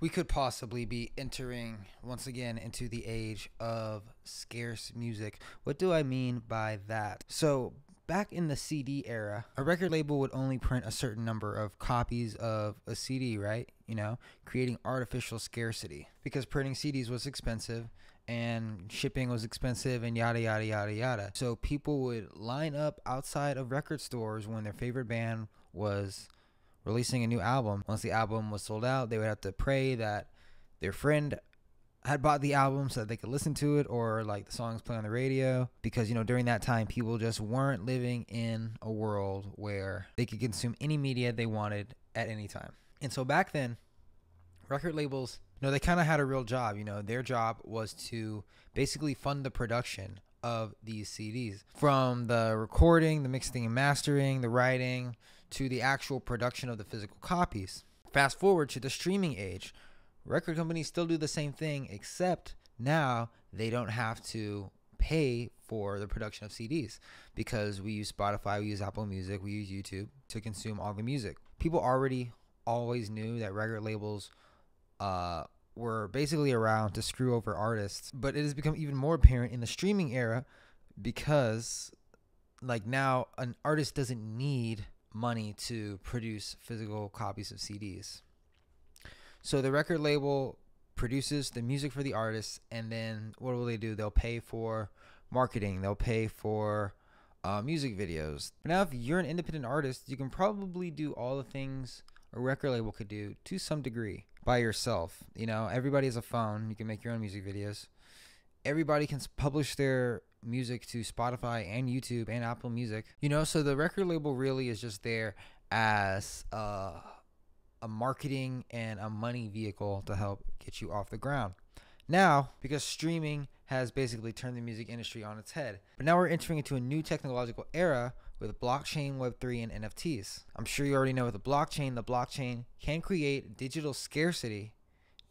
we could possibly be entering once again into the age of scarce music. What do I mean by that? So, back in the CD era, a record label would only print a certain number of copies of a CD, right? You know, creating artificial scarcity because printing CDs was expensive and shipping was expensive and yada yada yada yada. So people would line up outside of record stores when their favorite band was releasing a new album. Once the album was sold out, they would have to pray that their friend had bought the album so that they could listen to it or like the songs play on the radio because you know during that time people just weren't living in a world where they could consume any media they wanted at any time. And so back then record labels you know they kind of had a real job, you know, their job was to basically fund the production of these CDs from the recording, the mixing and mastering, the writing, to the actual production of the physical copies. Fast forward to the streaming age, record companies still do the same thing, except now they don't have to pay for the production of CDs because we use Spotify, we use Apple Music, we use YouTube to consume all the music. People already always knew that record labels uh, were basically around to screw over artists, but it has become even more apparent in the streaming era because, like, now an artist doesn't need money to produce physical copies of CDs. So the record label produces the music for the artist, and then what will they do? They'll pay for marketing, they'll pay for uh, music videos. now, if you're an independent artist, you can probably do all the things a record label could do to some degree by yourself. You know, everybody has a phone, you can make your own music videos everybody can publish their music to Spotify and YouTube and Apple Music. You know, so the record label really is just there as uh, a marketing and a money vehicle to help get you off the ground. Now, because streaming has basically turned the music industry on its head, but now we're entering into a new technological era with blockchain, Web3, and NFTs. I'm sure you already know with the blockchain, the blockchain can create digital scarcity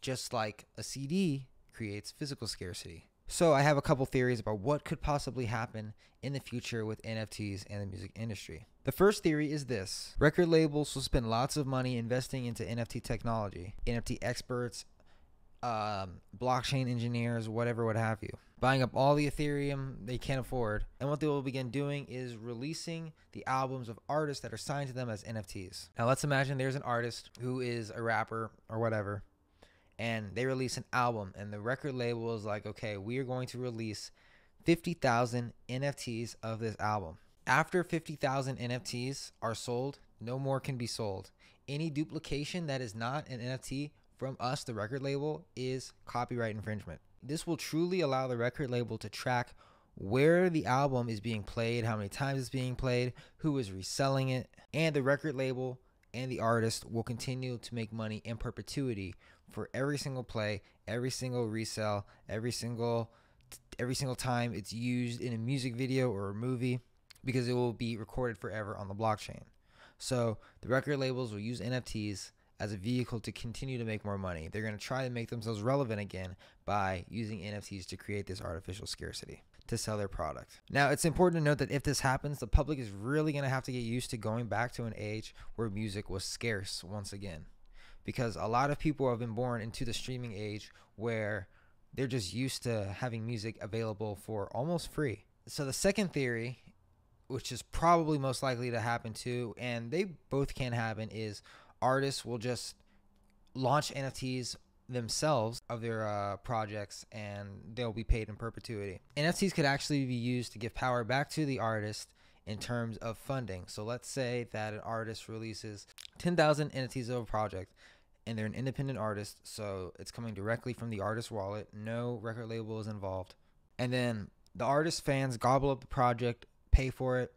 just like a CD creates physical scarcity. So I have a couple theories about what could possibly happen in the future with NFTs and the music industry. The first theory is this. Record labels will spend lots of money investing into NFT technology, NFT experts, um, blockchain engineers, whatever, what have you. Buying up all the Ethereum they can't afford. And what they will begin doing is releasing the albums of artists that are signed to them as NFTs. Now, let's imagine there's an artist who is a rapper or whatever, and they release an album and the record label is like okay we are going to release 50000 nfts of this album after 50000 nfts are sold no more can be sold any duplication that is not an nft from us the record label is copyright infringement this will truly allow the record label to track where the album is being played how many times it's being played who is reselling it and the record label and the artist will continue to make money in perpetuity for every single play, every single resale, every single every single time it's used in a music video or a movie because it will be recorded forever on the blockchain. So, the record labels will use NFTs as a vehicle to continue to make more money. They're going to try to make themselves relevant again by using NFTs to create this artificial scarcity to sell their product. Now, it's important to note that if this happens, the public is really going to have to get used to going back to an age where music was scarce once again. Because a lot of people have been born into the streaming age where they're just used to having music available for almost free. So, the second theory, which is probably most likely to happen too, and they both can happen, is artists will just launch NFTs themselves of their uh, projects and they'll be paid in perpetuity. NFTs could actually be used to give power back to the artist in terms of funding. So let's say that an artist releases 10,000 NFTs of a project and they're an independent artist, so it's coming directly from the artist's wallet. No record label is involved. And then the artist fans gobble up the project, pay for it,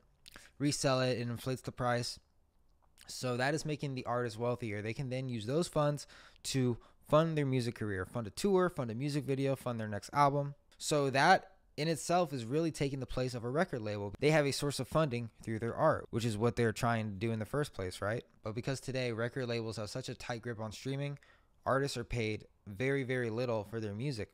resell it, it inflates the price. So that is making the artist wealthier. They can then use those funds to fund their music career, fund a tour, fund a music video, fund their next album. So that in itself is really taking the place of a record label. They have a source of funding through their art, which is what they're trying to do in the first place, right? But because today record labels have such a tight grip on streaming, artists are paid very, very little for their music.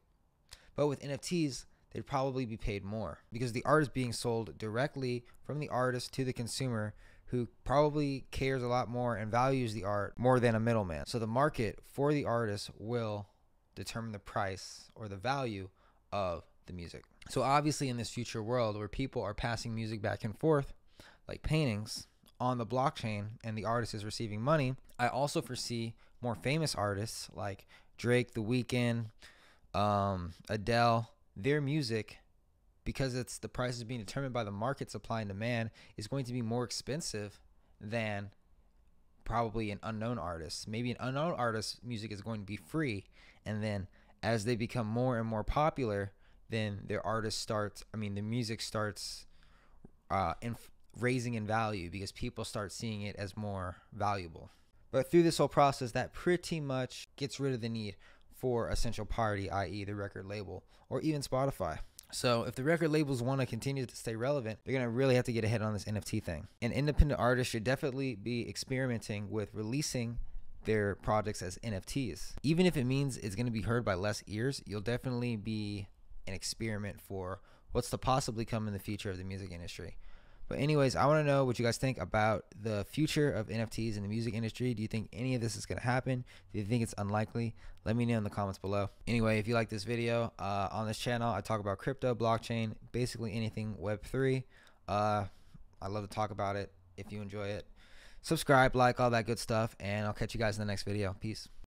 But with NFTs, they'd probably be paid more because the art is being sold directly from the artist to the consumer who probably cares a lot more and values the art more than a middleman. So the market for the artist will determine the price or the value of the music. So obviously in this future world where people are passing music back and forth like paintings on the blockchain and the artist is receiving money, I also foresee more famous artists like Drake, The Weeknd, um, Adele, their music because it's the price is being determined by the market supply and demand is going to be more expensive than probably an unknown artist. Maybe an unknown artist's music is going to be free and then as they become more and more popular, then their artist starts, I mean the music starts uh inf- raising in value because people start seeing it as more valuable. But through this whole process, that pretty much gets rid of the need for a central party, i.e., the record label, or even Spotify. So if the record labels want to continue to stay relevant, they're going to really have to get ahead on this NFT thing. And independent artists should definitely be experimenting with releasing their projects as NFTs. Even if it means it's going to be heard by less ears, you'll definitely be an experiment for what's to possibly come in the future of the music industry. But anyways, I want to know what you guys think about the future of NFTs in the music industry. Do you think any of this is going to happen? Do you think it's unlikely? Let me know in the comments below. Anyway, if you like this video, uh, on this channel, I talk about crypto, blockchain, basically anything Web3. Uh, I love to talk about it if you enjoy it. Subscribe, like, all that good stuff, and I'll catch you guys in the next video. Peace.